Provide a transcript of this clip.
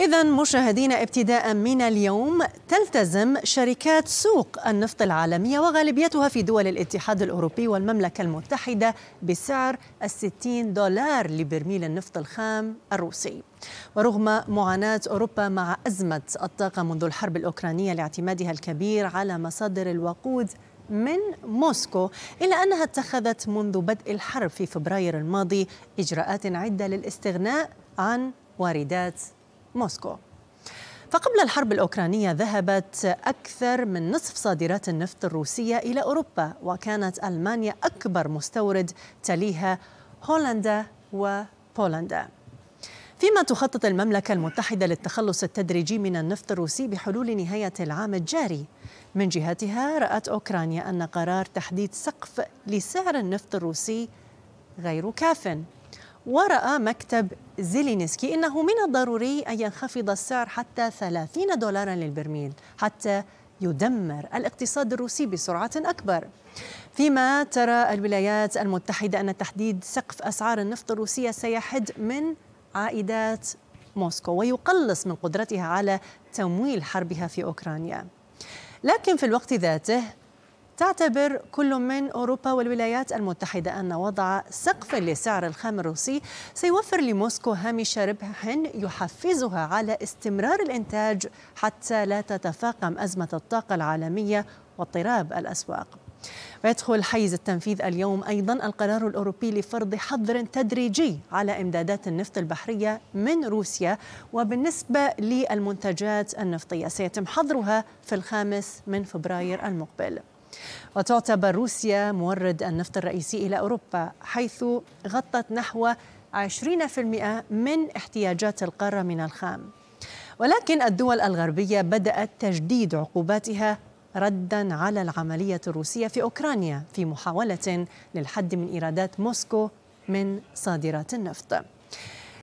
إذا مشاهدينا ابتداء من اليوم تلتزم شركات سوق النفط العالمية وغالبيتها في دول الاتحاد الأوروبي والمملكة المتحدة بسعر الستين دولار لبرميل النفط الخام الروسي ورغم معاناة أوروبا مع أزمة الطاقة منذ الحرب الأوكرانية لاعتمادها الكبير على مصادر الوقود من موسكو إلا أنها اتخذت منذ بدء الحرب في فبراير الماضي إجراءات عدة للاستغناء عن واردات موسكو فقبل الحرب الأوكرانية ذهبت أكثر من نصف صادرات النفط الروسية إلى أوروبا وكانت ألمانيا أكبر مستورد تليها هولندا وبولندا فيما تخطط المملكة المتحدة للتخلص التدريجي من النفط الروسي بحلول نهاية العام الجاري من جهتها رأت أوكرانيا أن قرار تحديد سقف لسعر النفط الروسي غير كاف ورأى مكتب زيلينسكي أنه من الضروري أن ينخفض السعر حتى 30 دولارا للبرميل حتى يدمر الاقتصاد الروسي بسرعة أكبر فيما ترى الولايات المتحدة أن تحديد سقف أسعار النفط الروسية سيحد من عائدات موسكو ويقلص من قدرتها على تمويل حربها في أوكرانيا لكن في الوقت ذاته تعتبر كل من أوروبا والولايات المتحدة أن وضع سقف لسعر الخام الروسي سيوفر لموسكو هامش ربح يحفزها على استمرار الإنتاج حتى لا تتفاقم أزمة الطاقة العالمية واضطراب الأسواق ويدخل حيز التنفيذ اليوم أيضا القرار الأوروبي لفرض حظر تدريجي على إمدادات النفط البحرية من روسيا وبالنسبة للمنتجات النفطية سيتم حظرها في الخامس من فبراير المقبل وتعتبر روسيا مورد النفط الرئيسي إلى أوروبا حيث غطت نحو 20% من احتياجات القارة من الخام ولكن الدول الغربية بدأت تجديد عقوباتها ردا على العملية الروسية في أوكرانيا في محاولة للحد من إيرادات موسكو من صادرات النفط